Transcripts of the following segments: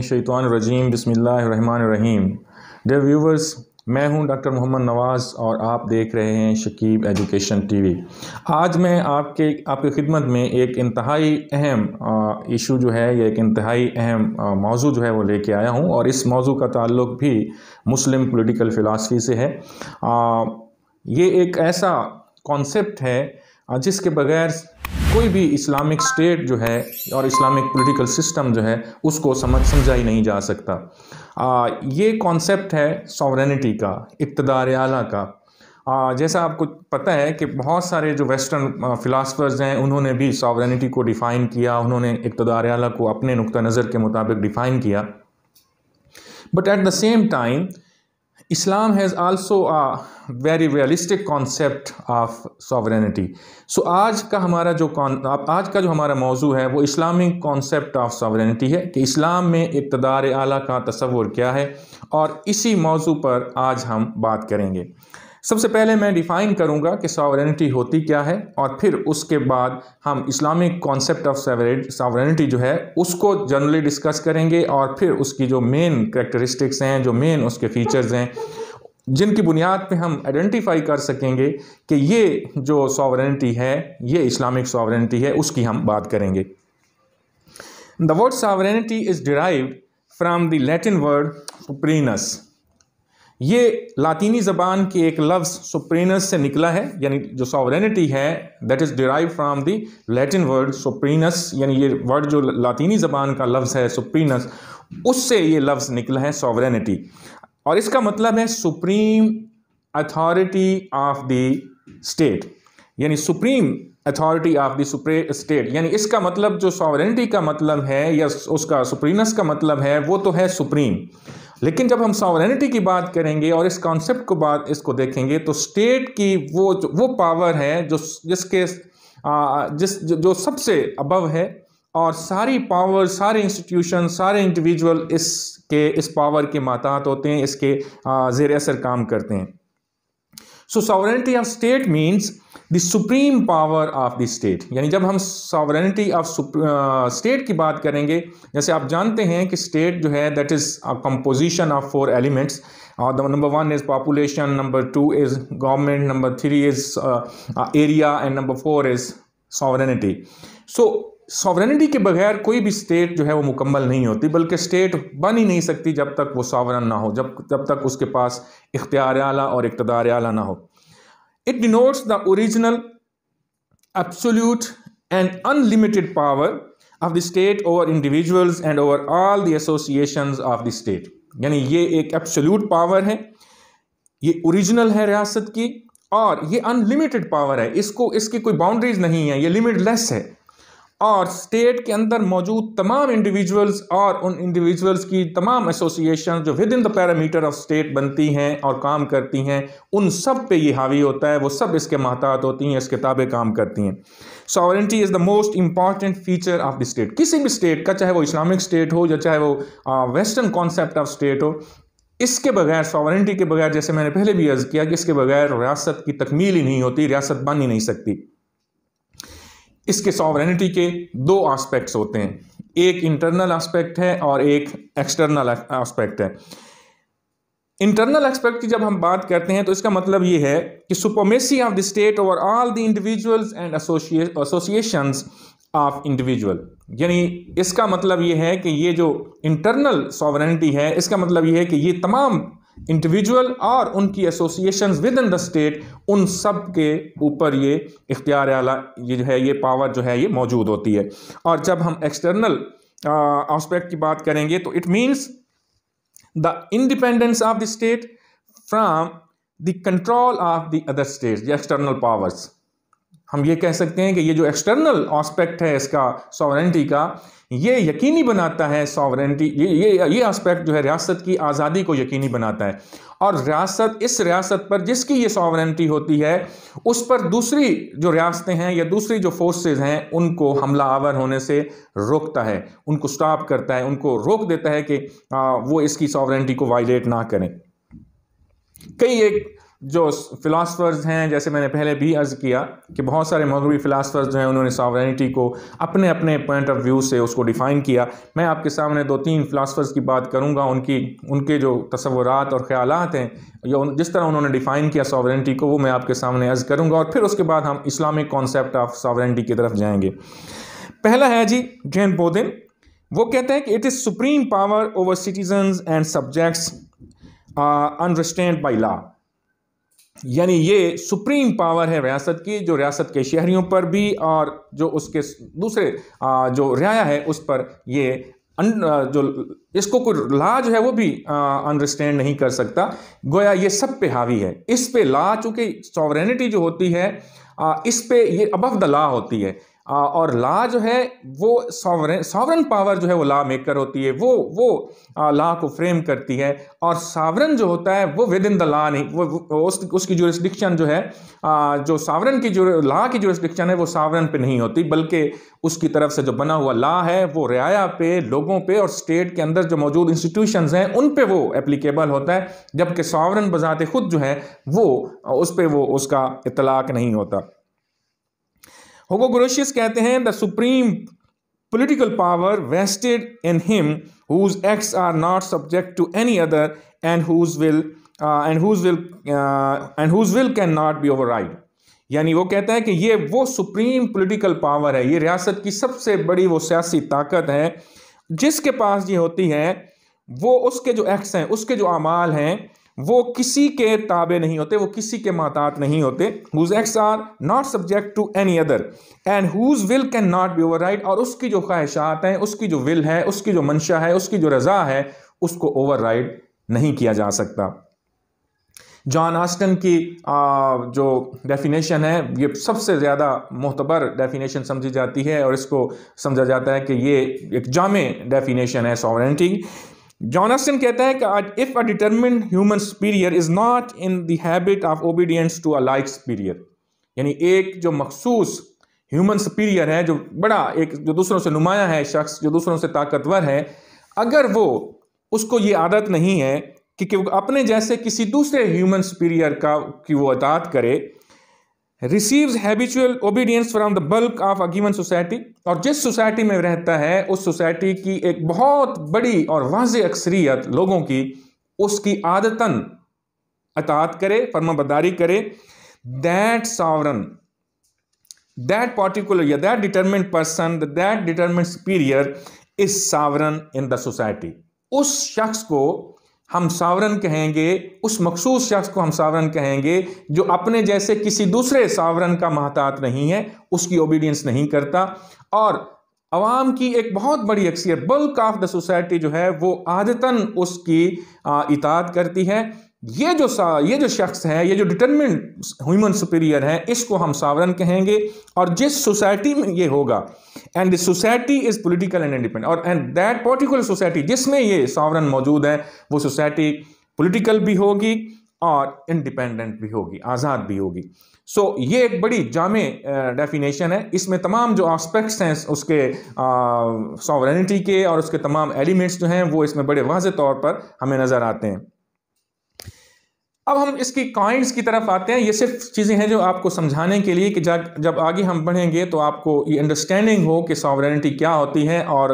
मिनशानरजीम बसमीम डर व्यूवर्स मैं हूं डॉक्टर मोहम्मद नवाज़ और आप देख रहे हैं शकीब एजुकेशन टीवी आज मैं आपके आपकी खिदमत में एक इंतहाई अहम इशू जो है या एक इंतहाई अहम मौजू जो है वो लेके आया हूं और इस मौजू का ताल्लुक भी मुस्लिम पॉलिटिकल फ़िलासफ़ी से है आ, ये एक ऐसा कॉन्सेप्ट है हाँ, जिसके बगैर कोई भी इस्लामिक स्टेट जो है और इस्लामिक पॉलिटिकल सिस्टम जो है उसको समझ समझा ही नहीं जा सकता आ, ये कॉन्सेप्ट है सॉवरेनिटी का इकतदार आला का आ, जैसा आपको पता है कि बहुत सारे जो वेस्टर्न फ़िलासफ़र्स हैं उन्होंने भी सॉवरेनिटी को डिफ़ाइन किया उन्होंने इकतदार आला को अपने नुक़ नज़र के मुताबिक डिफ़ाइन किया but at the same time Islam has also a very realistic concept of sovereignty. So आज का हमारा जो आज का जो हमारा मौजू है वो इस्लामिक कॉन्सेप्ट ऑफ सॉवरेनिटी है कि इस्लाम में इकतदार आला का तस्वुर क्या है और इसी मौजू पर आज हम बात करेंगे सबसे पहले मैं डिफ़ाइन करूंगा कि सॉवरेनिटी होती क्या है और फिर उसके बाद हम इस्लामिक कॉन्सेप्ट ऑफ सॉवरेनिटी जो है उसको जनरली डिस्कस करेंगे और फिर उसकी जो मेन करेक्टरिस्टिक्स हैं जो मेन उसके फीचर्स हैं जिनकी बुनियाद पे हम आइडेंटिफाई कर सकेंगे कि ये जो सॉवरेनिटी है ये इस्लामिक सॉवरेनिटी है उसकी हम बात करेंगे the word sovereignty is derive from the Latin word superanus ये लातीनी ज़बान के एक लफ्ज़ सुप्रीनस से निकला है यानी जो सॉवरेनिटी है that is derive from the Latin word superanus यानी ये वर्ड जो लातीनी ज़बान का लफ्ज़ है सुप्रीनस उससे ये लफ्ज़ निकला है सॉवरेनिटी और इसका मतलब है supreme authority of the state यानी सुप्रीम अथॉरिटी ऑफ द सुप्रे स्टेट यानी इसका मतलब जो सॉवरेनिटी का मतलब है या उसका सुप्रीनस का मतलब है वो तो है सुप्रीम लेकिन जब हम सॉवरेनिटी की बात करेंगे और इस कॉन्सेप्ट को बात इसको देखेंगे तो स्टेट की वो वो पावर है जो जिसके आ, जिस जो सबसे अबव है और सारी पावर सारे इंस्टीट्यूशन सारे इंडिविजुअल इसके इस पावर के मातहत होते हैं इसके ज़ेर असर काम करते हैं so sovereignty of state means the supreme power of the state यानी जब हम सॉवरेंटी ऑफ स्टेट की बात करेंगे जैसे आप जानते हैं कि स्टेट जो है that is a composition of four elements और number one is population number two is government number three is area and number four is sovereignty so sovereignty के बगैर कोई भी स्टेट जो है वो मुकम्मल नहीं होती बल्कि स्टेट बन ही नहीं सकती जब तक वो सॉवरन ना हो जब जब तक उसके पास इख्तियार आला और इकतदार आला ना हो it denotes the original absolute and unlimited power of the state over individuals and over all the association of the state यानी ये एक एब्सोल्यूट पावर है ये ओरिजिनल है रियासत की और ये अनलिमिटेड पावर है इसको इसकी कोई बाउंड्रीज नहीं है ये लिमिटलेस है और स्टेट के अंदर मौजूद तमाम इंडिविजुअल्स और उन इंडिविजुअल्स की तमाम एसोसिएशन जो within the parameter of state बनती हैं और काम करती हैं उन सब पे ये हावी होता है वो सब इसके महतात होती हैं इस किताबें काम करती हैं sovereignty is the most important feature of the state किसी भी स्टेट का चाहे वो इस्लामिक स्टेट हो या चाहे वो वेस्टर्न कॉन्सेप्ट ऑफ स्टेट हो इसके बगैर सॉवरेंटी के बगैर जैसे मैंने पहले भी अर्ज़ किया कि इसके बगैर रियासत की तकमील ही नहीं होती रियासत बन ही नहीं सकती इसके सॉवरेनिटी के दो आस्पेक्ट्स होते हैं एक इंटरनल आस्पेक्ट है और एक एक्सटर्नल आस्पेक्ट है इंटरनल एस्पेक्ट की जब हम बात करते हैं तो इसका मतलब ये है कि supremacy of the state over all the individuals and association of individual यानी इसका मतलब ये है कि ये जो इंटरनल सॉवरेनिटी है इसका मतलब ये है कि ये तमाम इंडिविजुअल और उनकी association within the state उन सब के ऊपर ये इख्तियार आला ये जो है ये पावर जो है ये मौजूद होती है और जब हम एक्सटर्नल आस्पेक्ट की बात करेंगे तो it means the independence of the state from the control of the other states external powers हम ये कह सकते हैं कि ये जो एक्सटर्नल ऑस्पेक्ट है इसका सॉवरेंटी का ये यकीनी बनाता है सॉवरेंटी ये ये ये आस्पेक्ट जो है रियासत की आज़ादी को यकीनी बनाता है और रियासत इस रियासत पर जिसकी ये सॉवरेंटी होती है उस पर दूसरी जो रियासतें हैं या दूसरी जो फोर्सेज हैं उनको हमला आवर होने से रोकता है उनको स्टॉप करता है उनको रोक देता है कि आ, वो इसकी सॉवरेंटी को वायलेट ना करें कई एक जो फ़िलासफ़र्स हैं जैसे मैंने पहले भी अर्ज़ किया कि बहुत सारे मगरबी फ़िलासफ़र्स जो हैं उन्होंने सॉवरेनिटी को अपने अपने पॉइंट ऑफ व्यू से उसको डिफ़ाइन किया मैं आपके सामने दो तीन फ़िलासफ़र्स की बात करूँगा उनकी उनके जो तस्वरत और ख़्याल हैं या जिस तरह उन्होंने डिफ़ाइन किया सावरनिटी को वो मैं आपके सामने अर्ज़ करूँगा और फिर उसके बाद हम इस्लामिक कॉन्सेप्ट ऑफ सॉवरेनिटी की तरफ जाएँगे पहला है जी जैन बोधिन वो कहते हैं कि it is supreme power over citizen and subjects understand by law यानी ये सुप्रीम पावर है रियासत की जो रियासत के शहरियों पर भी और जो उसके दूसरे जो रियाया है उस पर ये जो इसको कोई ला जो है वो भी अंडरस्टैंड नहीं कर सकता गोया ये सब पे हावी है इस पे ला चूँकि सॉवरेनिटी जो होती है इस पे ये अबव द ला होती है और ला जो है वो सॉवरन सॉवरन पावर जो है वो ला मेकर होती है वो वो ला को फ्रेम करती है और सावरन जो होता है वो विद इन द ला नहीं वो, वो उस, उसकी जुरिस्डिक्शन जो है जो सावरन की जो ला की जुरिस्डिक्शन है वो सावरन पे नहीं होती बल्कि उसकी तरफ से जो बना हुआ ला है वो रियाया पे लोगों पे और स्टेट के अंदर जो मौजूद इंस्टीट्यूशन हैं उन पर वो एप्लीकेबल होता है जबकि सावरन बजाते खुद जो है वो उस पर वो उसका इतलाक नहीं होता होगोग्रोशियस कहते हैं the supreme political power vested in him whose acts are not subject to any other and whose will and whose will and whose will can not be over यानी वो कहता है कि ये वो सुप्रीम पोलिटिकल पावर है ये रियासत की सबसे बड़ी वो सियासी ताकत है जिसके पास ये होती है वो उसके जो एक्ट्स हैं उसके जो अमाल हैं वो किसी के ताबे नहीं होते वो किसी के मातात नहीं होते whose acts are not subject to any other and whose will can not be override और उसकी जो ख्वाहिशात हैं उसकी जो विल है उसकी जो मंशा है उसकी जो रजा है उसको ओवर राइड नहीं किया जा सकता जॉन आस्टन की आ, जो डेफिनेशन है ये सबसे ज़्यादा मोहतबर डेफिनेशन समझी जाती है और इसको समझा जाता है कि ये एक जामे डेफिनेशन है सॉवरेंटी जॉनसन कहता है कि if a determinate human superior is not in the habit of obedience to a like superior यानी एक जो मखसूस ह्यूमन स्पीरियर है जो बड़ा एक जो दूसरों से नुमाया है शख्स जो दूसरों से ताकतवर है अगर वो उसको ये आदत नहीं है कि, कि अपने जैसे किसी दूसरे ह्यूमन स्पीरियर का की वो अदात करे receives habitual obedience from the bulk of a given society और जिस सोसाइटी में रहता है उस सोसाइटी की एक बहुत बड़ी और वाज अक्सरियत लोगों की उसकी आदतन अतात करे फर्माबरदारी करे दैट सावरन दैट पर्टिकुलर या that determinate person that determinate superior is sovereign in the society उस शख्स को हम सावरन कहेंगे उस मखसूस शख्स को हम सावरन कहेंगे जो अपने जैसे किसी दूसरे सावरन का महतात नहीं है उसकी ओबीडियंस नहीं करता और आवाम की एक बहुत बड़ी अक्सर बल्क ऑफ द सोसाइटी जो है वो आदतन उसकी इतात करती है ये जो ये जो शख्स है ये जो डिटर्मिन ह्यूमन सुपीरियर है इसको हम सावरन कहेंगे और जिस सोसाइटी में ये होगा and this society is political and independent और एंड दैट पर्टिकुलर सोसाइटी जिसमें ये सावरन मौजूद है वो सोसाइटी पॉलिटिकल भी होगी और इंडिपेंडेंट भी होगी आज़ाद भी होगी सो so, ये एक बड़ी जाम डेफिनेशन है इसमें तमाम जो आस्पेक्ट्स हैं उसके सावरनिटी के और उसके तमाम एलिमेंट्स जो हैं वो इसमें बड़े वाज तौर पर हमें नज़र आते हैं अब हम इसकी काइंड्स की तरफ आते हैं ये सिर्फ चीज़ें हैं जो आपको समझाने के लिए कि जब आगे हम बढ़ेंगे तो आपको ये अंडरस्टैंडिंग हो कि सॉवरेनिटी क्या होती है और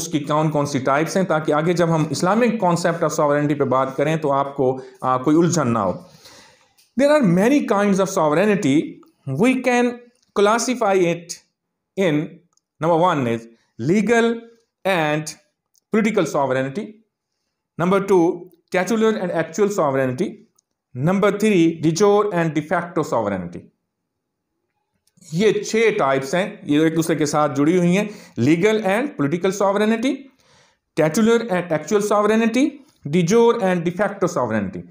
उसकी कौन कौन सी टाइप्स हैं ताकि आगे जब हम इस्लामिक कॉन्सेप्ट ऑफ सॉवरेनिटी पे बात करें तो आपको आ, कोई उलझन ना हो there are many kind of sovereignty we can classify it in number one is legal and political sovereignty number two कैचुलर and actual sovereignty number three de jure and de facto sovereignty ये छह टाइप्स हैं ये एक दूसरे के साथ जुड़ी हुई हैं legal and political sovereignty titular and actual sovereignty de jure and de facto sovereignty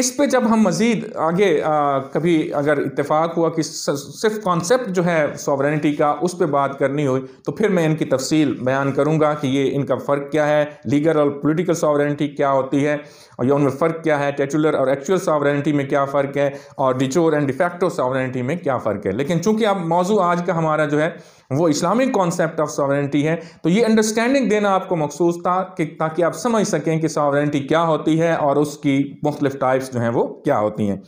इस पे जब हम मज़ीद आगे आ, कभी अगर इतफाक़ हुआ कि सिर्फ कॉन्सेप्ट जो है सॉवरनिटी का उस पर बात करनी हुई तो फिर मैं इनकी तफसील बयान करूँगा कि ये इनका फ़र्क क्या है लीगल और पोलिटिकल सॉवरनिटी क्या होती है और या उनमें फ़र्क क्या है टेचुलर और एक्चुअल सॉवरनिटी में क्या फ़र्क है और डिचोर एंड डिफेक्टो सॉवरनिटी में क्या फ़र्क है लेकिन चूँकि अब मौजू आज का हमारा जो है वो इस्लामिक कॉन्सेप्ट ऑफ सॉवरेंटी है तो ये अंडरस्टैंडिंग देना आपको मखसूस था कि ताकि आप समझ सकें कि सॉवरेंटी क्या होती है और उसकी मुख्तलिफ टाइप्स जो हैं वो क्या होती हैं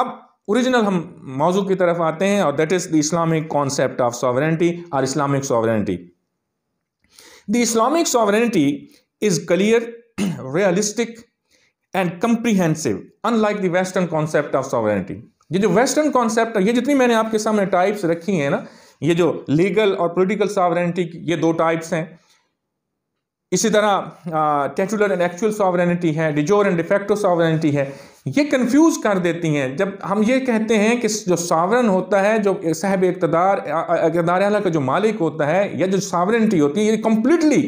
अब ओरिजिनल हम मौजू की तरफ आते हैं और that is the Islamic concept of sovereignty और Islamic sovereignty the Islamic sovereignty is clear realistic and comprehensive unlike the western concept of sovereignty ये जो वेस्टर्न कॉन्सेप्ट ये जितनी मैंने आपके सामने टाइप्स रखी हैं ना ये जो लीगल और पोलिटिकल सॉवरेनिटी ये दो टाइप्स हैं इसी तरह टेचुलर एंड एक्चुअल सॉवरेनिटी है डिजोर एंड डिफेक्टो सॉवरेनिटी है ये कंफ्यूज कर देती हैं जब हम ये कहते हैं कि जो सावरन होता है जो साहब इकतदार अला का जो मालिक होता है या जो सावरेनिटी होती है ये कम्प्लीटली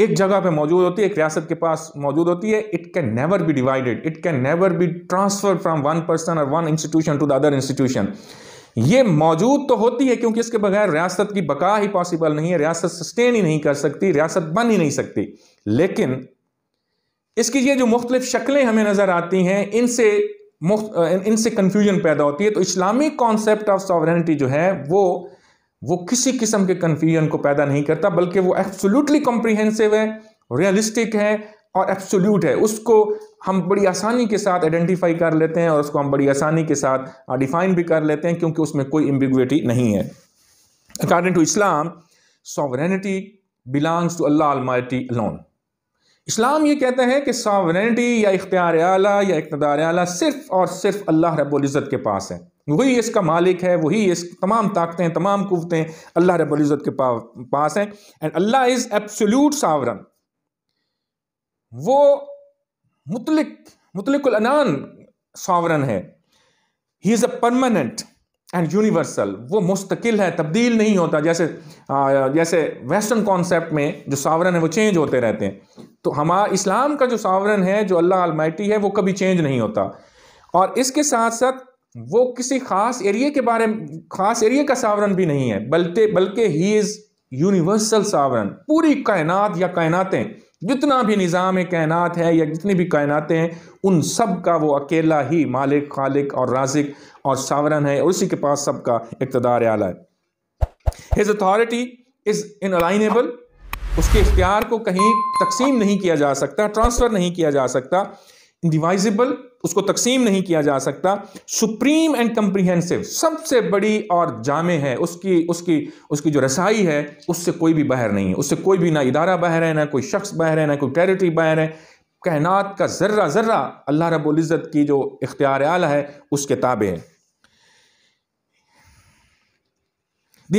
एक जगह पे मौजूद होती है एक रियासत के पास मौजूद होती है it can never be divided it can never be transfer from one person और one institution to the other institution ये मौजूद तो होती है क्योंकि इसके बगैर रियासत की बका ही पॉसिबल नहीं है रियासत सस्टेन ही नहीं कर सकती रियासत बन ही नहीं सकती लेकिन इसकी ये जो मुख्तलिफ शक्लें हमें नज़र आती हैं इनसे मुख्त इनसे कन्फ्यूजन पैदा होती है तो इस्लामिक कॉन्सेप्ट ऑफ सॉवरेनिटी जो है वो वो किसी किस्म के कन्फ्यूजन को पैदा नहीं करता बल्कि वो एब्सोल्युटली कॉम्प्रिहेंसिव है रियलिस्टिक है और एब्सोल्यूट है उसको हम बड़ी आसानी के साथ आइडेंटिफाई कर लेते हैं और उसको हम बड़ी आसानी के साथ डिफाइन भी कर लेते हैं क्योंकि उसमें कोई एम्बिगुएटी नहीं है according to Islam sovereignty belongs to Allah almighty lone इस्लाम ये कहता है कि सॉवरेनिटी या इख्तियार आला या इकतदार आला सिर्फ और सिर्फ अल्लाह रबुल्ज़त के पास है वही इसका मालिक है वही इस तमाम ताकतें तमाम कुतें अल्लाह रबुल्ज़त के पास हैं and Allah is absolute sovereign वो मुतलिक अनान सॉवरन है he is a permanent and universal वो मुस्तकिल है तब्दील नहीं होता जैसे आ, जैसे वेस्टर्न कॉन्सेप्ट में जो सावरन है वो चेंज होते रहते हैं तो हमारा इस्लाम का जो सावरन है जो अल्लाह अलमाइटी है वो कभी चेंज नहीं होता और इसके साथ साथ वो किसी खास एरिए के बारे में खास एरिए का सावरन भी नहीं है बल्कि बल्कि ही इज़ यूनिवर्सल सावरन पूरी कायनात या कायनातें जितना भी निज़ाम कायनात है या जितनी भी कायनातें हैं उन सब का वो अकेला ही मालिक खालिक और राजिक और सावरन है और उसी के पास सबका इकतदार आला है his authority is inalienable उसके इख्तियार को कहीं तकसीम नहीं किया जा सकता ट्रांसफ़र नहीं किया जा सकता डिवाइजिबल उसको तकसीम नहीं किया जा सकता सुप्रीम एंड कम्प्रीहेंसिव सबसे बड़ी और जामे है उसकी उसकी उसकी जो रसाई है उससे कोई भी बाहर नहीं है उससे कोई भी ना इदारा बाहर है ना कोई शख्स बाहर है ना कोई टेरिटरी बाहर है कहनात का ज़र्रा ज़र्रा अल्लाह रबुल्ज़त की जो इख्तियार आला है उसके ताबे है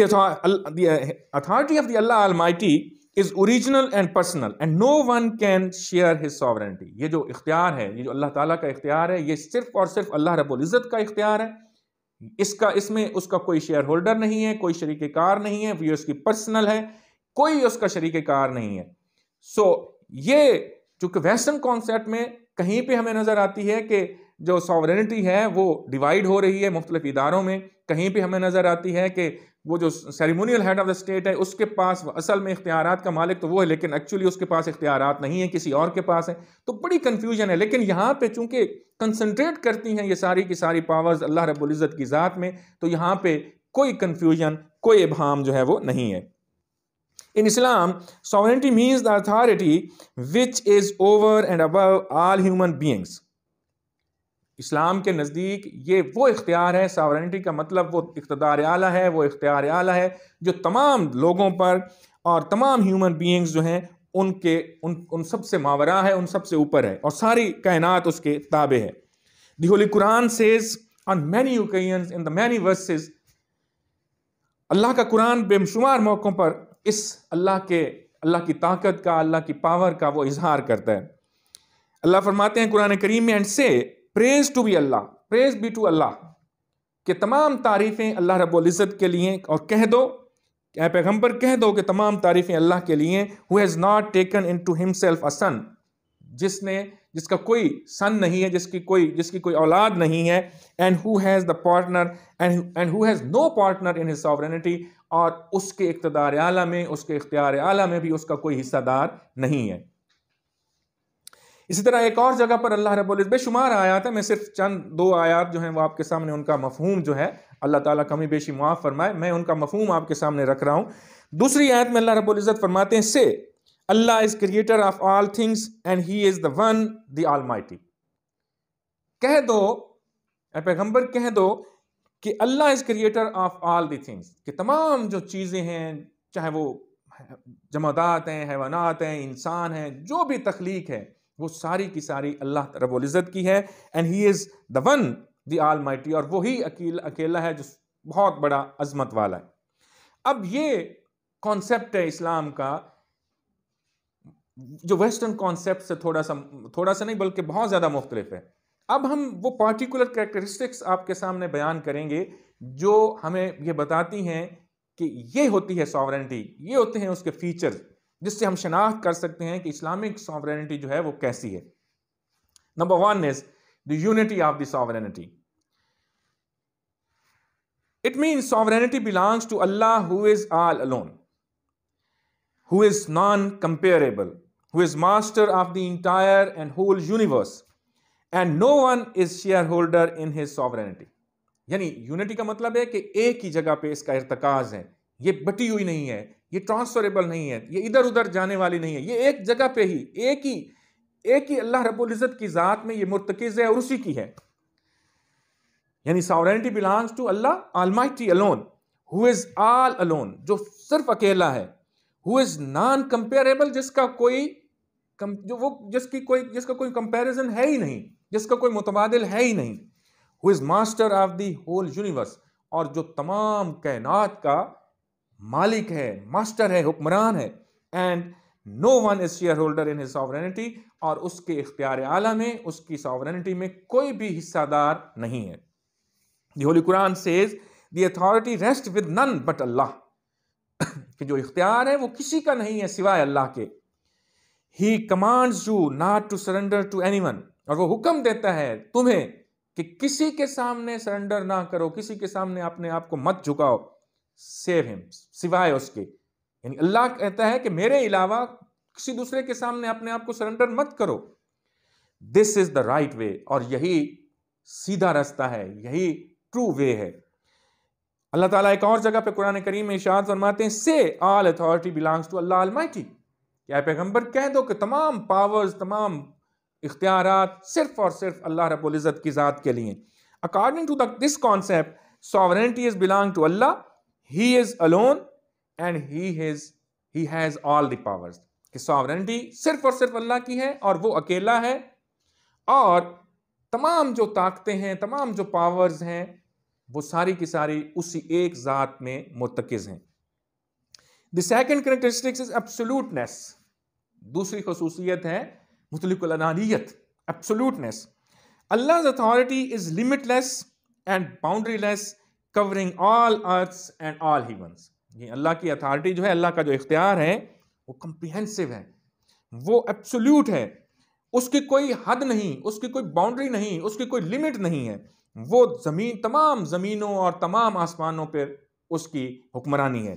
authority of the Allah almighty is original and personal and no one can share his sovereignty ये जो इख्तियार है ये जो अल्लाह ताला का इख्तियार है ये सिर्फ और सिर्फ अल्लाह रब्बुल इज़्ज़त का इख्तियार है इसका इसमें उसका कोई शेयर होल्डर नहीं है कोई शरीक कार नहीं है ये उसकी पर्सनल है कोई उसका शरीक कार नहीं है सो so, ये चूंकि वेस्टर्न कॉन्सेप्ट में कहीं पर हमें नज़र आती है कि जो सॉवरेनिटी है वो डिवाइड हो रही है मुख्तलिफ इदारों में कहीं पर हमें नज़र आती है कि वो जो ceremonial head of the state है उसके पास असल में इख्तियार का मालिक तो वो है लेकिन एक्चुअली उसके पास इख्तियार नहीं है किसी और के पास है तो बड़ी कन्फ्यूजन है लेकिन यहाँ पे चूंकि कंसनट्रेट करती हैं ये सारी की सारी पावर्स अल्लाह रब्ज़त की ज़ात में तो यहाँ पे कोई कन्फ्यूजन कोई इबहम जो है वो नहीं है in Islam sovereignty means the authority which is over and above all human beings इस्लाम के नज़दीक ये वो इख्तियार है सावरेनिटी का मतलब वो इकतदार आला है वो इख्तियार आला है जो तमाम लोगों पर और तमाम ह्यूमन बींग्स जो हैं उनके उन उन सब से मावरा है उन सब से ऊपर है और सारी कायनात उसके ताबे है the holy Quran says on many occasion in the many verses Allah का कुरान बेशुमार मौक़ों पर इस अल्लाह के अल्लाह की ताकत का अल्लाह की पावर का वो इजहार करता है अल्लाह फरमाते हैं कुरान करीम में and say praise to be Allah praise be to Allah कि तमाम तारीफ़ें अल्लाह रब्ज़त के लिए और कह दो ए पैगम्बर कह दो कि तमाम तारीफ़ें अल्लाह के लिए who has not taken into himself a son जिसने जिसका कोई सन नहीं है जिसकी कोई जिसकी कोई औलाद नहीं है and who has the partner and and who has no partner in his sovereignty और उसके इकतदार आला में उसके इख्तियार आला में भी उसका कोई हिस्सादार नहीं है इसी तरह एक और जगह पर अल्लाह रब बेशुमार आयात है मैं सिर्फ चंद दो आयात जो हैं वो आपके सामने उनका मफहूम जो है अल्लाह ताला कमी बेशी मुआफ़ फरमाए मैं उनका मफहूम आपके सामने रख रहा हूँ दूसरी आयत में अल्लाह रबुल्ज़त फरमाते हैं say Allah is creator of all things and he is the one the all कह दो पैगम्बर कह दो कि Allah is creator of all things कि तमाम जो चीज़ें हैं चाहे वो जमादात हैं हैवानात हैं इंसान हैं जो भी तख्लीक है वो सारी की सारी अल्लाह रबुल्ज़त की है and he is the one the almighty और वही अकेला अकेला है जो बहुत बड़ा अजमत वाला है अब ये कॉन्सेप्ट है इस्लाम का जो वेस्टर्न कॉन्सेप्ट से थोड़ा सा थोड़ा सा नहीं बल्कि बहुत ज़्यादा मुख्तलिफ है अब हम वो पार्टिकुलर करेक्टरिस्टिक्स आपके सामने बयान करेंगे जो हमें ये बताती हैं कि ये होती है सॉवरेंटी ये होते हैं उसके फीचर्स जिससे हम शनाख्त कर सकते हैं कि इस्लामिक सॉवरेनिटी जो है वो कैसी है number one is the unity of the sovereignty it mean sovereignty belongs to Allah who is all alone who is non comparable who is master of the entire and whole universe and no one is shareholder in his sovereignty यानी unity का मतलब है कि एक ही जगह पे इसका इरतकाज है ये बटी हुई नहीं है ये ट्रांसफरेबल नहीं है ये इधर उधर जाने वाली नहीं है ये एक जगह पे ही एक ही एक ही अल्लाह रबुल्ज़त की ज़ात में ये मुर्तकज़ है और उसी की है यानी sovereignty belongs to Allah almighty alone who is all alone जो सिर्फ अकेला है हु इज़ नॉन कंपेरेबल जिसका कोई जो वो जिसकी कोई जिसका कोई कंपेरिजन है ही नहीं जिसका कोई मुतबादल है ही नहीं who is master of the whole universe और जो तमाम कायनात का मालिक है मास्टर है हुक्मरान है and no one is shareholder in his sovereignty और उसके इख्तियार आला में उसकी सॉवरेनिटी में कोई भी हिस्सादार नहीं है the holy Quran says authority rest with none but Allah कि जो इख्तियार है वो किसी का नहीं है सिवाय अल्लाह के he commands you not to surrender to any और वो हुक्म देता है तुम्हें कि किसी के सामने सरेंडर ना करो किसी के सामने अपने आप को मत झुकाओ सेव हिम सिवाय उसके यानी अल्लाह कहता है कि मेरे अलावा किसी दूसरे के सामने अपने आप को सरेंडर मत करो this is the right way और यही सीधा रास्ता है यही ट्रू वे है अल्लाह ताला एक और जगह पे कुरान करीम में इशाद फरमाते हैं say all authority belongs to Allah almighty क्या पैगंबर कह दो कि तमाम पावर्स तमाम इख्तियार सिर्फ और सिर्फ अल्लाह रब्बुल इज़्ज़त की ज़ात के लिए according to this concept sovereignty is belong to Allah he is alone and he is he has all the powers कि सॉवरेनिटी सिर्फ और सिर्फ अल्लाह की है और वो अकेला है और तमाम जो ताकतें हैं तमाम जो पावर्स हैं वो सारी की सारी उसी एक ज़ात में मुतकज़ हैं the second characteristics is absoluteness दूसरी खसूसियत है मुतलकनानियत absoluteness Allah authority is limitless and boundaryless covering all earth and all heavens ये अल्लाह की अथॉरिटी जो है अल्लाह का जो इख्तियार है वो कम्प्रिहेंसिव है वो एब्सोल्यूट है उसकी कोई हद नहीं उसकी कोई बाउंड्री नहीं उसकी कोई लिमिट नहीं है वो ज़मीन तमाम ज़मीनों और तमाम आसमानों पर उसकी हुक्मरानी है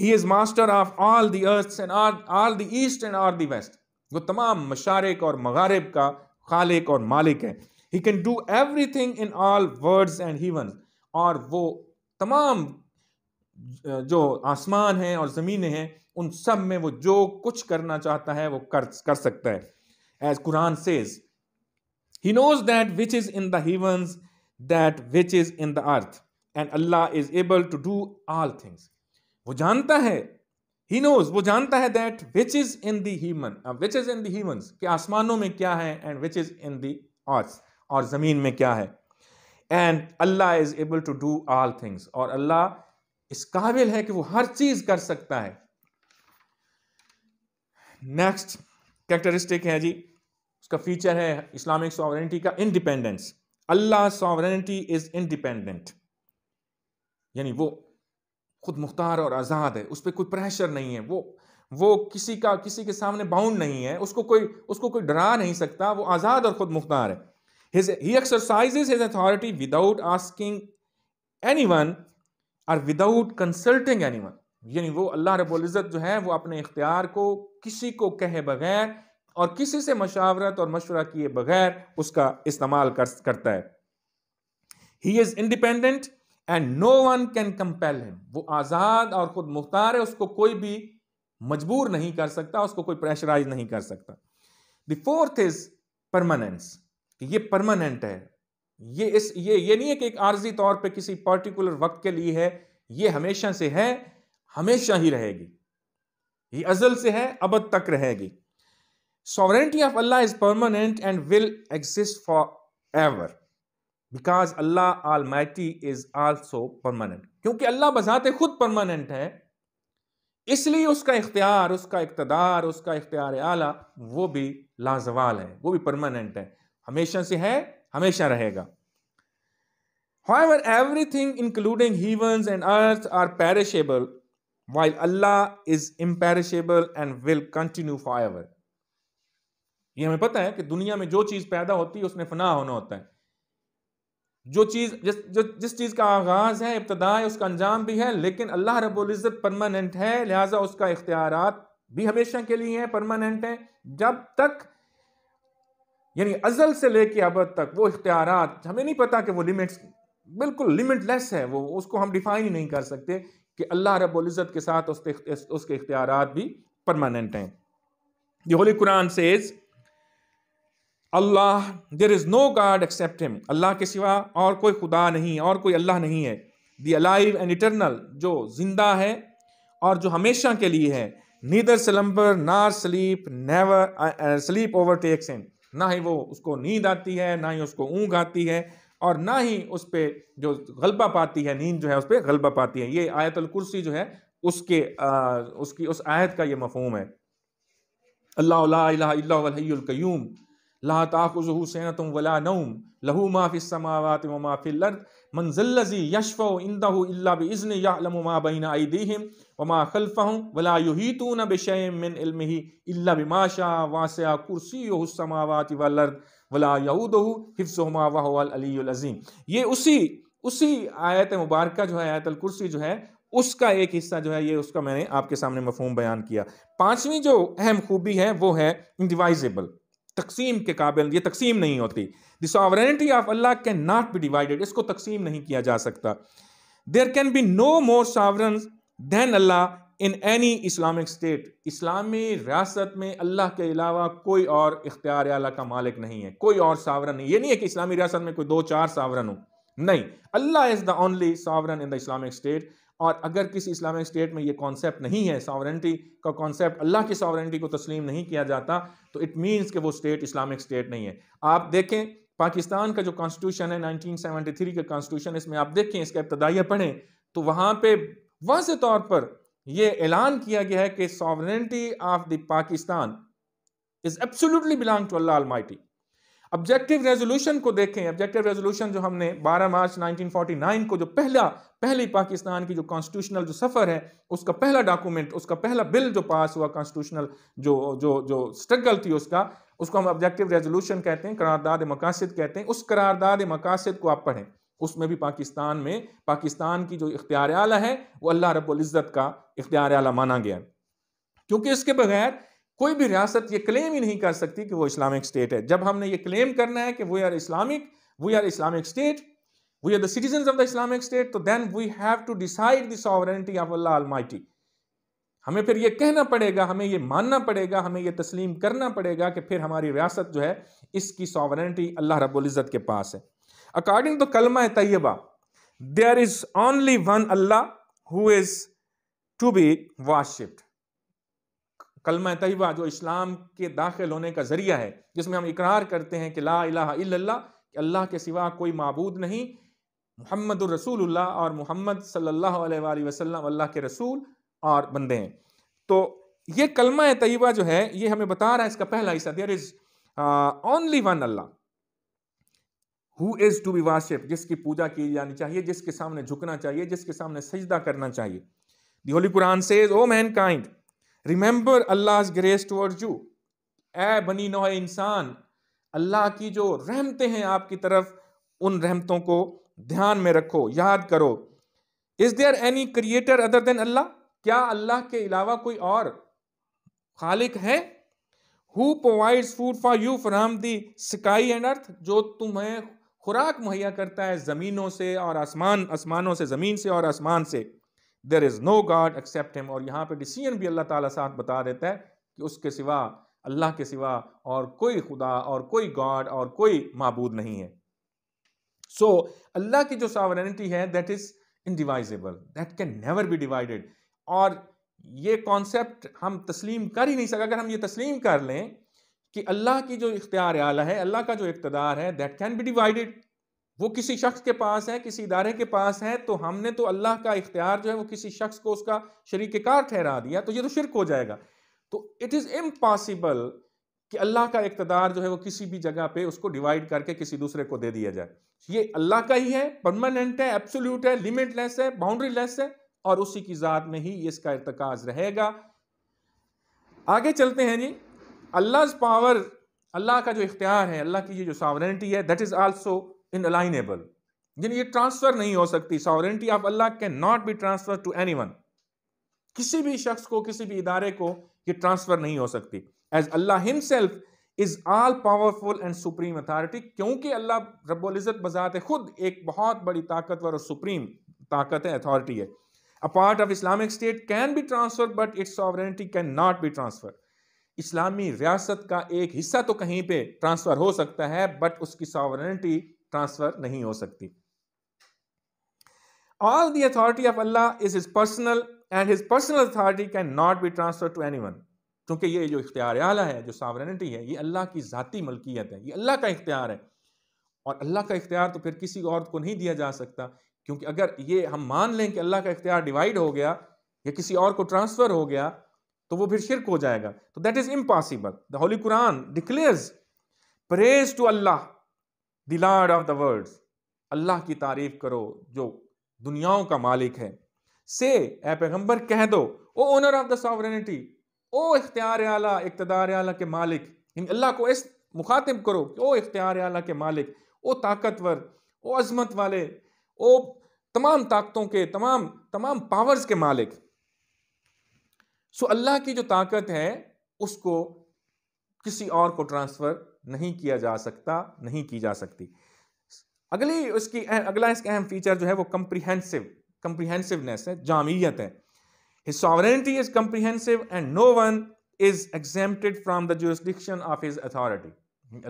he is master of all the earth and all the east and all the west वो तमाम मशारक और मगारब का खालिक और मालिक है he can do everything in all words and heaven और वो तमाम जो आसमान हैं और ज़मीनें हैं उन सब में वो जो कुछ करना चाहता है वो कर कर सकता है as Quran says he knows that which is in the heavens that which is in the earth and Allah is able to do all things वो जानता है ही नोज वो जानता है that which is in the human which is in the के आसमानों में क्या है एंड विच इज़ इन दर्थ और ज़मीन में क्या है and Allah is able to do all things और अल्लाह इस काबिल है कि वो हर चीज़ कर सकता है नेक्स्ट कैरेक्टरिस्टिक है जी उसका फीचर है इस्लामिक सॉवरेनिटी का independence Allah sovereignty is independent यानी वो खुद मुख्तार और आज़ाद है उस पर कोई प्रेशर नहीं है वो वो किसी का किसी के सामने बाउंड नहीं है उसको कोई उसको कोई डरा नहीं सकता वो आज़ाद और ख़ुद मुख्तार है His, he exercises his authority without asking anyone और विदाउट कंसल्टिंग एनीवन यानी वो अल्लाह रबुल्ज़त जो है वो अपने इख्तियार को किसी को कहे बगैर और किसी से मशावरत और मशवरा किए बगैर उसका इस्तेमाल कर, करता है he is independent and no one can compel him वो आज़ाद और ख़ुद मुख्तार है उसको कोई भी मजबूर नहीं कर सकता उसको कोई प्रेशराइज नहीं कर सकता द फोर्थ इज़ परमानेंस ये परमानेंट है ये इस ये ये नहीं है कि एक आर्जी तौर पे किसी पर्टिकुलर वक्त के लिए है ये हमेशा से है हमेशा ही रहेगी ये अजल से है अब तक रहेगी sovereignty of Allah is permanent and will exist forever because Allah almighty is also permanent क्योंकि अल्लाह बजाते खुद परमानेंट है इसलिए उसका इख्तियार उसका इकतदार उसका इख्तियार आला वो भी लाजवाल है वो भी परमानेंट है हमेशा से है हमेशा रहेगा However, everything, including heavens and earth, are perishable, while Allah is imperishable and will continue forever. ये हमें पता है कि दुनिया में जो चीज़ पैदा होती है उसने फना होना होता है जो चीज़ जिस जो जिस चीज़ का आगाज़ है इब्तदा है उसका अंजाम भी है लेकिन अल्लाह इज्जत परमानेंट है लिहाजा उसका इख्तियार भी हमेशा के लिए है परमानेंट है जब तक यानी अजल से लेके अब तक वो इख्तियार हमें नहीं पता कि वो लिमिट्स बिल्कुल लिमिटलेस है वो उसको हम डिफाइन ही नहीं कर सकते कि अल्लाह रबुल्ज़त के साथ उसके उसके इख्तियार भी परमानेंट हैं the holy Quran say Allah there is no god except him अल्लाह के सिवा और कोई खुदा नहीं और कोई अल्लाह नहीं है दी अलाइव एंड इटरनल जो जिंदा है और जो हमेशा के लिए है neither slumber nor sleep never sleep overtakes and ना ही वो उसको नींद आती है ना ही उसको ऊँग आती है और ना ही उस पर जो गलबा पाती है नींद जो है उस पर गलबा पाती है ये आयतल कुर्सी जो है उसके आ, उसकी उस आयत का ये मफहम है अल्लाहल्लाकयूम ला ताखुजहू वला नऊम लहू माफ़िसमावत लर्द मंजिल्लजी यशफ़ इंदा इल्ला बज़न यालमा बैन आईदीम वमा खलफ़ वलाहीतू न बिशमिन इल्ला बिमाशा वास कुर्सी हुसमावात वलर्द वला यहूद हिफ्समा वाहअलीज़ीम ये उसी उसी आयत मुबारक जो है आयतल कुर्सी जो है उसका एक हिस्सा जो है ये उसका मैंने आपके सामने मफहम बयान किया पांचवी जो अहम खूबी है वो है इंडिवाइजेबल तकसीम के काबिल ये तकसीम नहीं होती the sovereignty of Allah can not be divided इसको तकसीम नहीं किया जा सकता there can be no more sovereign than Allah in any Islamic state इस्लामी रियासत में अल्लाह के अलावा कोई और इख्तियार अल्लाह का मालिक नहीं है कोई और सावरन नहीं ये नहीं है कि इस्लामी रियासत में कोई दो चार सावरन हो नहीं Allah is the only sovereign in the Islamic state और अगर किसी इस्लामिक स्टेट में ये कॉन्सेप्ट नहीं है सॉवरेंटी का कॉन्सेप्ट अल्लाह की सॉवरेंटी को तस्लीम नहीं किया जाता तो इट मीन्स कि वो स्टेट इस्लामिक स्टेट नहीं है आप देखें पाकिस्तान का जो कॉन्स्टिट्यूशन है 1973 का कॉन्स्टिट्यूशन इसमें आप देखें इसका इब्तदाइया पढ़ें तो वहाँ पर वाज तौर पर यह ऐलान किया गया है कि sovereignty of the Pakistan is absolutely belong to Allah mighty objective resolution को देखें ऑब्जेक्टिव रेजोल्यूशन जो हमने 12 मार्च 1949 को जो पहला पहली पाकिस्तान की जो कॉन्स्टिट्यूशनल जो सफ़र है उसका पहला डॉक्यूमेंट उसका पहला बिल जो पास हुआ कॉन्स्टिट्यूशनल जो जो जो स्ट्रगल थी उसका उसको हम ऑब्जेक्टिव रेजोल्यूशन कहते हैं करारदाद मकासद कहते हैं उस करारदाद मकासद को आप पढ़ें उसमें भी पाकिस्तान में पाकिस्तान की जो इख्तियार आला है वो अल्लाह रब्ज़त का इख्तियार आला माना गया क्योंकि इसके बगैर कोई भी रियासत ये क्लेम ही नहीं कर सकती कि वो इस्लामिक स्टेट है जब हमने ये क्लेम करना है कि we are Islamic we are Islamic state we are the citizen of the Islamic state तो then we have to decide the sovereignty of Allah almighty हमें फिर ये कहना पड़ेगा हमें ये मानना पड़ेगा हमें ये तस्लीम करना पड़ेगा कि फिर हमारी रियासत जो है इसकी सॉवरेंटी अल्लाह रब्ज़त के पास है according to Kalma Tayyaba there is only one Allah who is to be worshipped Kalma Tayyaba जो इस्लाम के दाखिल होने का ज़रिया है जिसमें हम इकरार करते हैं कि ला इला कि अल्लाह के सिवा कोई मबूद नहीं मोहम्मद रसूलुल्लाह और मोहम्मद सल्लल्लाहु अलैहि वसल्लम अल्लाह के रसूल और बंदे हैं तो ये कलमा तयबा जो है ये हमें बता रहा है इसका पहला हिस्सा there is only one Allah who is to be worship जिसकी पूजा की जानी चाहिए जिसके सामने झुकना चाहिए जिसके सामने सजदा करना चाहिए the holy Quran says O mankind remember Allah grace toward you ए बनी नौ इंसान अल्लाह की जो रहमतें हैं आपकी तरफ उन रहमतों को ध्यान में रखो याद करो is there any creator other than Allah क्या अल्लाह के अलावा कोई और खालिक है who provides food for you from the sky and earth जो तुम्हें खुराक मुहैया करता है ज़मीनों से और आसमान आसमानों से ज़मीन से और आसमान से there is no god except him और यहाँ पे डिसीजन भी अल्लाह ताला साथ बता देता है कि उसके सिवा अल्लाह के सिवा और कोई खुदा और कोई गॉड और कोई मबूद नहीं है सो so, अल्लाह की जो सावरिटी है that is indivisible that can never be divided और ये कॉन्सेप्ट हम तस्लीम कर ही नहीं सका अगर हम ये तस्लीम कर लें कि अल्लाह की जो इख्तियार आला है अल्लाह का जो इकतदार है दैट कैन बी डिवाइडेड वो किसी शख्स के पास है किसी इदारे के पास है तो हमने तो अल्लाह का इख्तियार जो है वो किसी शख्स को उसका शरीककार ठहरा दिया तो ये तो शिरक हो जाएगा तो इट इज़ इम्पॉसिबल कि अल्लाह का इकतदार जो है वो किसी भी जगह पे उसको डिवाइड करके किसी दूसरे को दे दिया जाए ये अल्लाह का ही है परमानेंट है एब्सोल्यूट है लिमिटलेस है बाउंड्री लेस है और उसी की ज़ात में ही इसका इरतकाज रहेगा आगे चलते हैं जी अल्लाह पावर अल्लाह का जो इख्तियार है अल्लाह की ये जो सावरेंटी है दैट इज़ आल्सो इनअलाइनेबल यानी ये ट्रांसफर नहीं हो सकती sovereignty of Allah can not be transfer to any किसी भी शख्स को किसी भी इदारे को ये ट्रांसफर नहीं हो सकती as Allah himself is all powerful and supreme authority क्योंकि अल्लाह रब्बुल्ज़त बजात खुद एक बहुत बड़ी ताकतवर और सुप्रीम ताकत है अथॉरिटी है a part of Islamic state can be transfer but its sovereignty can not be transfer इस्लामी रियासत का एक हिस्सा तो कहीं पे ट्रांसफ़र हो सकता है बट उसकी सॉवरेंटी ट्रांसफर नहीं हो सकती all the authority of Allah is his personal and his personal authority can not be transfer to anyone क्योंकि ये जो इख्तियार आला है जो सॉवरेनिटी है ये अल्लाह की ज़ाती मलकियत है ये अल्लाह का इख्तियार है और अल्लाह का इख्तियार तो फिर किसी और को नहीं दिया जा सकता क्योंकि अगर ये हम मान लें कि अल्लाह का इख्तियार डिवाइड हो गया या किसी और को ट्रांसफ़र हो गया तो वो फिर शिरक हो जाएगा तो that is impossible the holy Quran declares praise to Allah the lord of the world Allah की तारीफ करो जो दुनियाओं का मालिक है से ए पैगम्बर कह दो O owner of the sovereignty ओ इख्तियार आला इकतदार आला के मालिक अल्लाह को इस मुखातिब करो कि ओ इख्तियार आला के मालिक ओ ताकतवर ओ अजमत वाले ओ तमाम ताकतों के तमाम तमाम पावर्स के मालिक सो अल्लाह की जो ताकत है उसको किसी और को ट्रांसफ़र नहीं किया जा सकता नहीं की जा सकती अगली उसकी अगला इसका अहम फीचर जो है वो कंप्रीहेंसिव कंप्रीहेंसिवनेस है जामियत है his sovereignty is comprehensive and no one is exempted from the jurisdiction of his authority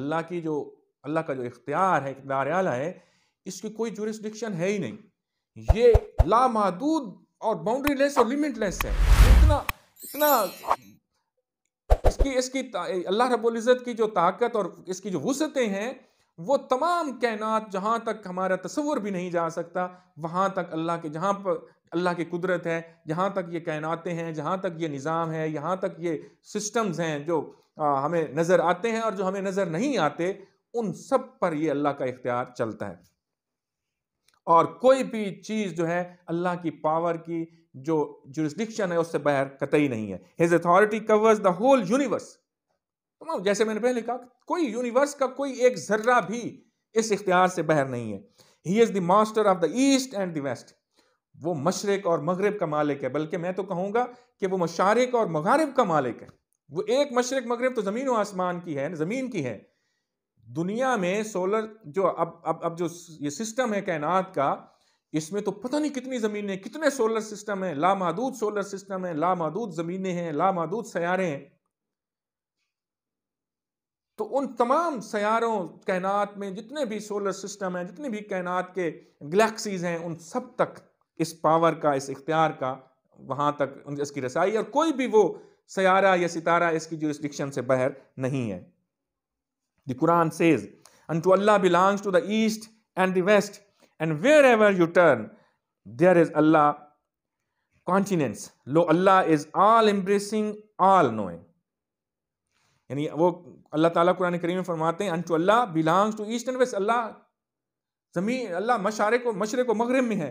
अल्लाह की जो अल्लाह का जो इख्तियार है इकदार आला है इसकी कोई जुरिस्डिक्शन है ही नहीं ये लामहदूद और बाउंड्रीलेस और लिमिटलेस है इतना इतना कि इसकी अल्लाह रबुल्ज़त की जो ताकत और इसकी जो वसतें हैं वो तमाम कायनात जहाँ तक हमारा तस्वर भी नहीं जा सकता वहाँ तक अल्लाह के जहाँ पर अल्लाह की कुदरत है जहाँ तक ये कायनातें हैं जहाँ तक ये निज़ाम है यहाँ तक ये सिस्टम्स हैं जो आ, हमें नज़र आते हैं और जो हमें नज़र नहीं आते उन सब पर ये अल्लाह का इख्तियार चलता है और कोई भी चीज़ जो है अल्लाह की पावर की जो जुरिस्डिक्शन है उससे बाहर कतई नहीं है his authority covers the whole universe तमाम जैसे मैंने पहले कहा कोई यूनिवर्स का कोई एक जर्रा भी इस इख्तियार से बाहर नहीं है he is the master of the east and the west वो मशरक और मगरब का मालिक है बल्कि मैं तो कहूँगा कि वो मशारक और मगारब का मालिक है वो एक मशरक मगरब तो ज़मीन और आसमान की है ज़मीन की है दुनिया में सोलर जो अब अब अब जो ये सिस्टम है कायनात का इसमें तो पता नहीं कितनी ज़मीनें कितने सोलर सिस्टम हैं लामहदूद सोलर सिस्टम है लामहदूद ज़मीनें हैं लामहदूद सयारे हैं तो उन तमाम सयारों कायनात में जितने भी सोलर सिस्टम हैं जितने भी कायनात के गलेक्सीज हैं उन सब तक इस पावर का इस इख्तियार का वहां तक इसकी रसाई और कोई भी वो सयारा या सितारा इसकी जुरिस्डिक्शन से बाहर नहीं है the Quran says unto Allah belongs to the east and the west and wherever you turn, there is Allah countenance lo Allah is all embracing all knowing यानी वो अल्लाह ताला कुरान करीम में फरमाते हैं unto Allah belongs to east and west Allah ज़मीन अल्लाह मशारे को मशरक को मगरब में है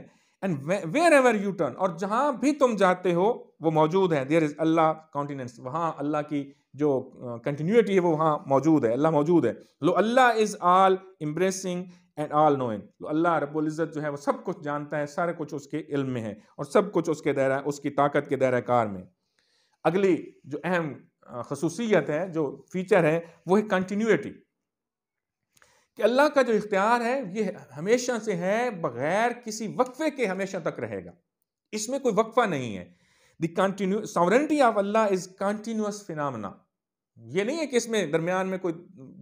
and wherever you turn और जहां भी तुम जाते हो वो मौजूद है देयर इज़ अल्लाह कॉन्टिनेंस वहां अल्लाह की जो कंटिन्यूटी है वो वहां मौजूद है अल्लाह मौजूद है lo Allah is all embracing and all knowing तो अल्लाह रबुल्ज़त जो है वो सब कुछ जानता है सारे कुछ उसके इल्म में है और सब कुछ उसके दायरा उसकी ताकत के दायरा कार में अगली जो अहम खसूसियत है जो फीचर है वो है कंटिन्यूटी कि अल्लाह का जो इख्तियार है ये हमेशा से है बगैर किसी वक्फे के हमेशा तक रहेगा इसमें कोई वक्फा नहीं है the continue sovereignty of Allah is continuous phenomena ये नहीं है कि इसमें दरमियान में कोई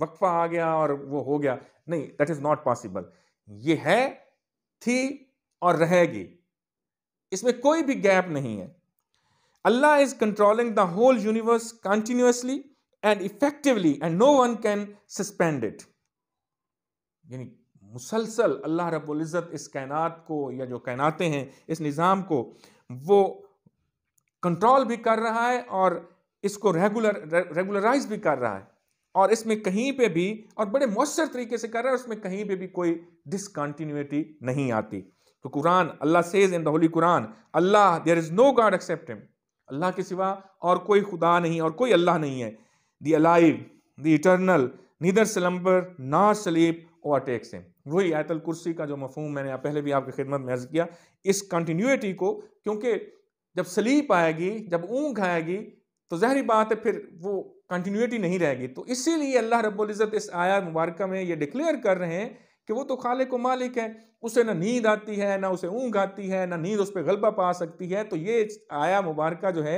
वक्फा आ गया और वो हो गया नहीं दैट इज नॉट पॉसिबल ये है थी और रहेगी इसमें कोई भी गैप नहीं है Allah is controlling the whole universe continuously and effectively and no one can suspend it यानी मुसलसल अल्लाह रबुल्जत इस कायनात को या जो कायनातें हैं इस निज़ाम को वो कंट्रोल भी कर रहा है और इसको रेगुलर रेगुलराइज भी कर रहा है और इसमें कहीं पे भी और बड़े मौसर तरीके से कर रहा है उसमें कहीं पे भी कोई डिसकंटिन्यूटी नहीं आती तो Quran Allah says in the holy Quran Allah there is no god except him अल्लाह के सिवा और कोई खुदा नहीं और कोई अल्लाह नहीं है the alive the eternal neither slumber nor sleep और टेक्स हिम वही आयतल कुर्सी का जो मफहम मैंने पहले भी आपकी खिदमत में अर्ज़ किया इस कंटिन्यूटी को क्योंकि जब सलीप आएगी जब ऊँघ आएगी तो जहरी बात है फिर वो कंटिन्यूटी नहीं रहेगी तो इसीलिए अल्लाह रब्ज़त इस आया मुबारक में ये डिक्लेयर कर रहे हैं कि वो तो खाले को मालिक है उसे ना नींद आती है ना उसे ऊँग आती है ना नींद उस पर गलबा पा सकती है तो ये आया मुबारक जो है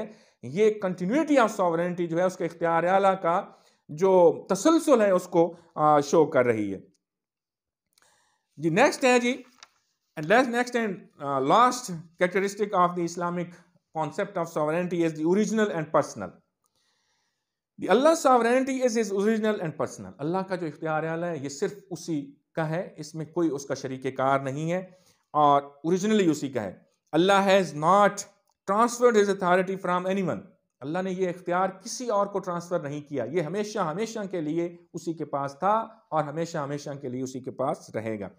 ये कंटिन्यूटी ऑफ सॉवरेंटी जो है उसके इख्तियार आला का जो तसलसल है उसको आ, शो कर रही है जी नेक्स्ट है जी and next and last characteristic of the Islamic concept of sovereignty is the original and personal the Allah sovereignty is is original and personal अल्लाह का जो इख्तियार आला है ये सिर्फ उसी का है इसमें कोई उसका शरीक कार नहीं है और ओरिजिनली उसी का है Allah has not transferred his authority from any one अल्लाह ने ये इख्तियार किसी और को ट्रांसफ़र नहीं किया ये हमेशा हमेशा के लिए उसी के पास था और हमेशा हमेशा के लिए उसी के पास रहेगा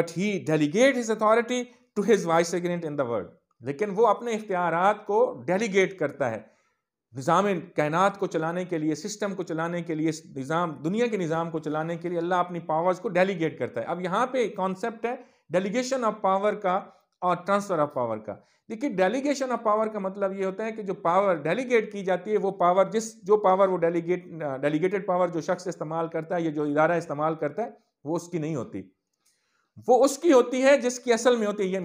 but he delegate his authority to his vice president in the world लेकिन वो अपने इख्तियार को डेलीगेट करता है निज़ाम कायनात को चलाने के लिए सिस्टम को चलाने के लिए निज़ाम दुनिया के निज़ाम को चलाने के लिए अल्लाह अपनी पावर्स को डेलीगेट करता है अब यहाँ पे कॉन्सेप्ट है डेलीगेशन ऑफ पावर का और ट्रांसफ़र ऑफ पावर का देखिए डेलीगेशन ऑफ पावर का मतलब ये होता है कि जो पावर डेलीगेट की जाती है वो पावर जिस जो पावर वो डेलीगेट डेलीगेटेड पावर जो शख्स इस्तेमाल करता है या जो इदारा इस्तेमाल करता है वो उसकी नहीं होती वो उसकी होती है जिसकी असल में होती है ये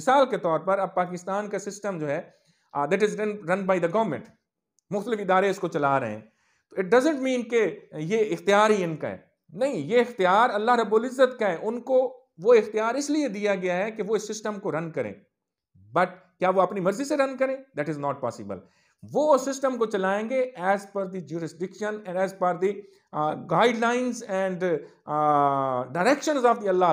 मिसाल के तौर पर अब पाकिस्तान का सिस्टम जो है that is run run by the government मुख्तलिफ इदारे इसको चला रहे हैं तो इट डजेंट मीन के ये इख्तियार ही इनका है नहीं ये इख्तियार अल्लाह रबुल्ज़त का है उनको वो इख्तियार इसलिए दिया गया है कि वो इस सिस्टम को रन करें बट क्या वो अपनी मर्जी से रन करें दैट इज़ नॉट पॉसिबल वो सिस्टम को चलाएंगे as per the and as per the guidelines and direction of the Allah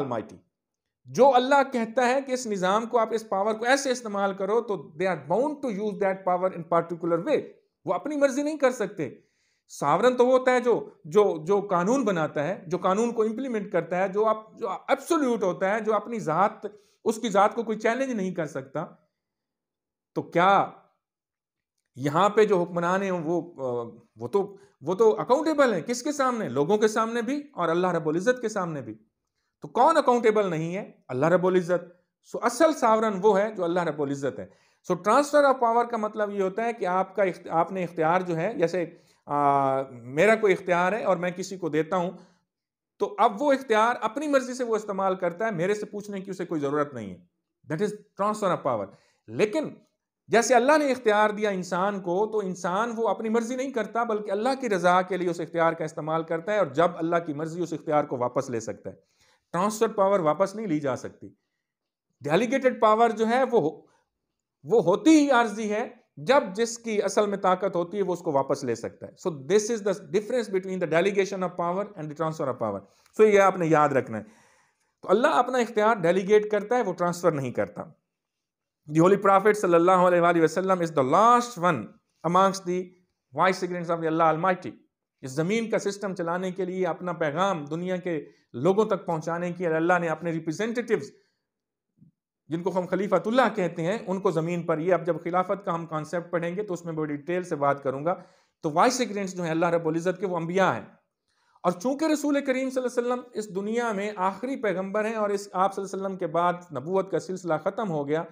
जो अल्लाह कहता है कि इस निज़ाम को आप इस पावर को ऐसे इस्तेमाल करो तो they are bound to use that power in particular way वो अपनी मर्जी नहीं कर सकते सावरन तो वो होता है जो जो जो कानून बनाता है जो कानून को इम्प्लीमेंट करता है जो आप जो एब्सोल्यूट होता है जो अपनी ज़ात उसकी ज़ात को कोई चैलेंज नहीं कर सकता तो क्या यहाँ पे जो हुक्मरान हैं वो वो तो वो तो अकाउंटेबल है किसके सामने लोगों के सामने भी और अल्लाह रबुल्जत इज़्ज़त के सामने भी तो कौन अकाउंटेबल नहीं है अल्लाह रबुल इज़्ज़त सो असल सावरन वो है जो अल्लाह रबुल इज़्ज़त है सो ट्रांसफ़र ऑफ पावर का मतलब ये होता है कि आपका आपने इख्तियार जो है जैसे आ, मेरा कोई इख्तियार है और मैं किसी को देता हूं तो अब वो इख्तियार अपनी मर्जी से वो इस्तेमाल करता है मेरे से पूछने की उसे कोई ज़रूरत नहीं है that is transfer of power लेकिन जैसे अल्लाह ने इख्तियार दिया इंसान को तो इंसान वो अपनी मर्ज़ी नहीं करता बल्कि अल्लाह की रजा के लिए उस इख्तियार का इस्तेमाल करता है और जब अल्लाह की मर्ज़ी उस इख्तियार को वापस ले सकता है ट्रांसफर पावर वापस नहीं ली जा सकती डेलीगेटेड पावर जो है वो वो होती ही आर्जी है जब जिसकी असल में ताकत होती है वो उसको वापस ले सकता है so this is the difference between the delegation of power and the transfer of power so ये आपने याद रखना है तो अल्लाह अपना इख्तियार डेलीगेट करता है वो ट्रांसफर नहीं करता दी होली प्रॉफिट सल्लल्लाहु अलैहि वसल्लम is the last one amongst the vicegerents of Allah almighty इस ज़मीन का सिस्टम चलाने के लिए अपना पैगाम दुनिया के लोगों तक पहुंचाने की अल्लाह ने अपने रिप्रेजेंटेटिव्स जिनको हम खलीफतुल्लाह कहते हैं उनको ज़मीन पर ये अब जब खिलाफत का हम कॉन्सेप्ट पढ़ेंगे तो उसमें बड़ी डिटेल से बात करूंगा तो वाइस सेक्रेंट्स जो है अल्लाह रबुल्ज़त के वो अम्बिया हैं और चूंकि रसूल करीम वसल्लम इस दुनिया में आखिरी पैगम्बर हैं और इस आप वसल्लम के बाद नबूत का सिलसिला ख़त्म हो गया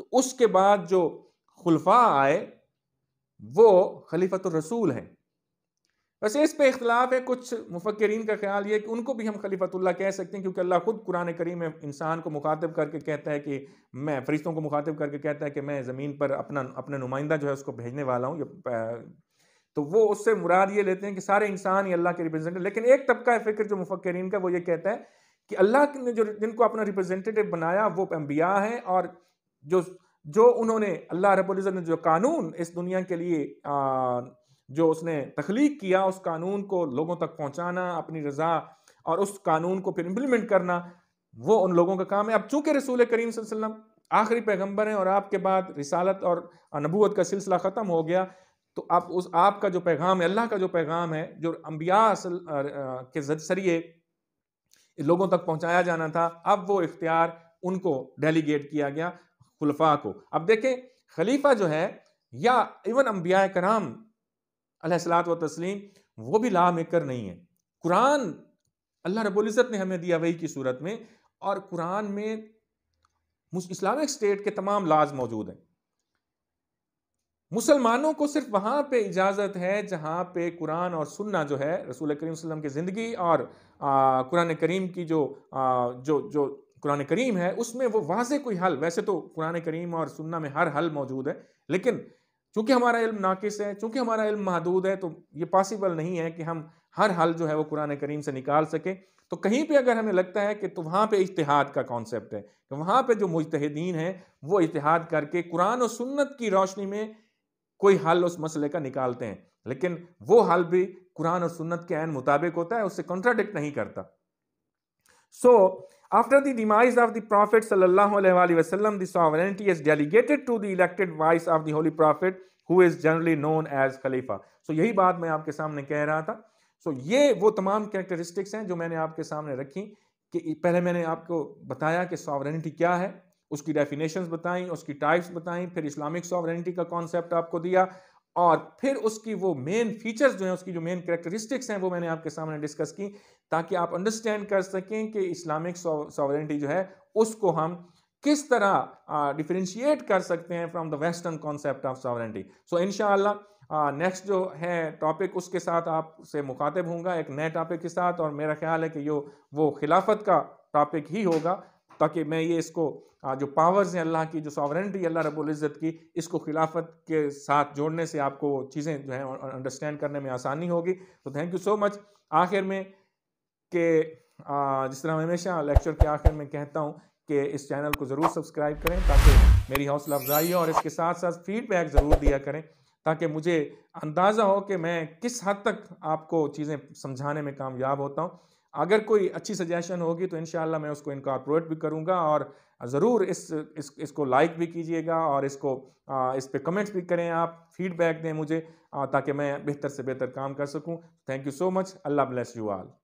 तो उसके बाद जो खुलफा आए वो खलीफत रसूल हैं वैसे इस पे इख्तलाफ है कुछ मुफक्रीन का ख्याल ये कि उनको भी हम खलीफतुल्ला कह सकते हैं क्योंकि अल्लाह खुद कुरान करीम में इंसान को मुखातब करके कहता है कि मैं फरिश्तों को मुखातब करके कहता है कि मैं ज़मीन पर अपना अपने नुमाइंदा जो है उसको भेजने वाला हूँ तो वो उससे मुराद ये लेते हैं कि सारे इंसान ही अल्लाह के रिप्रेजेंटेटिव लेकिन एक तबका फ़िक्र जो मुफक्रीन का वो ये कहता है कि अल्लाह ने जो जिनको अपना रिप्रेजेंटेटिव बनाया वो अम्बिया हैं और जो जो उन्होंने अल्लाह रबुल्ज़त ने जो कानून इस दुनिया के लिए जो उसने तख्लीक किया उस कानून को लोगों तक पहुंचाना अपनी रजा और उस कानून को फिर इम्प्लीमेंट करना वो उन लोगों का काम है अब चूंकि रसूल करीम वसल्लम आखिरी पैगम्बर हैं और आपके बाद रिसालत और नबूत का सिलसिला ख़त्म हो गया तो अब उस आपका जो पैगाम है अल्लाह का जो पैगाम है जो अम्बिया के जरिए लोगों तक पहुंचाया जाना था अब वो इख्तियार उनको डेलीगेट किया गया खुलफा को अब देखें खलीफा जो है या इवन अम्बिया कराम अलहसलात व तस्लीम वो भी ला मेकर नहीं है कुरान अल्लाह रबुल्ज़त ने हमें दिया वही की सूरत में और कुरान में इस्लामिक स्टेट के तमाम लाज मौजूद हैं मुसलमानों को सिर्फ वहाँ पे इजाज़त है जहाँ पे कुरान और सुन्ना जो है रसूल करीम वसल्लम की ज़िंदगी और कुरान करीम की जो आ, जो जो कुरान करीम है उसमें वो वाज कोई हल वैसे तो कुरान करीम और सुन्ना में हर हल मौजूद है लेकिन चूंकि हमारा इल्म नाकिस है चूंकि हमारा इल्म महदूद है तो ये पॉसिबल नहीं है कि हम हर हल जो है वो कुरान करीम से निकाल सकें तो कहीं पे अगर हमें लगता है कि तो वहाँ पे इजतहाद का कॉन्सेप्ट है तो वहाँ पे जो मुजतहदीन हैं वो इतिहाद करके कुरान और सुन्नत की रोशनी में कोई हल उस मसले का निकालते हैं लेकिन वो हल भी कुरान और सुन्नत के आन मुताबिक होता है उससे कॉन्ट्राडिक्ट नहीं करता सो so, After the demise of the Prophet sallallahu alaihi wasallam, the sovereignty is delegated to the elected vice of the Holy Prophet who is generally known as Khalifa. So यही बात मैं आपके सामने कह रहा था so, ये वो तमाम characteristics हैं जो मैंने आपके सामने रखी कि पहले मैंने आपको बताया कि sovereignty क्या है उसकी definitions बताई उसकी types बताई फिर Islamic sovereignty का concept आपको दिया और फिर उसकी वो मेन फीचर्स जो हैं उसकी जो मेन करेक्टरिस्टिक्स हैं वो मैंने आपके सामने डिस्कस की ताकि आप अंडरस्टैंड कर सकें कि इस्लामिक सॉवरेंटी जो है उसको हम किस तरह डिफ्रेंशिएट कर सकते हैं from the western concept of sovereignty so in next जो है टॉपिक उसके साथ आपसे मुखातिब होंगे एक नए टॉपिक के साथ और मेरा ख्याल है कि यो वो खिलाफत का टॉपिक ही होगा ताकि मैं ये इसको हाँ, जो पावर्स हैं अल्लाह की जो सॉवरेंटी अल्लाह रबुल्ज़त की इसको खिलाफत के साथ जोड़ने से आपको चीज़ें जो हैं अंडरस्टैंड करने में आसानी होगी तो थैंक यू सो मच आखिर में के जिस तरह मैं हमेशा लेक्चर के आखिर में कहता हूँ कि इस चैनल को ज़रूर सब्सक्राइब करें ताकि मेरी हौसला अफजाई हो और इसके साथ साथ फीडबैक ज़रूर दिया करें ताकि मुझे अंदाज़ा हो कि मैं किस हद तक आपको चीज़ें समझाने में कामयाब होता हूँ अगर कोई अच्छी सजेशन होगी तो इन मैं उसको इनकॉर्पोरेट भी करूँगा और ज़रूर इस, इस इसको लाइक भी कीजिएगा और इसको आ, इस पर कमेंट्स भी करें आप फीडबैक दें मुझे आ, ताकि मैं बेहतर से बेहतर काम कर सकूं thank you so much Allah bless you all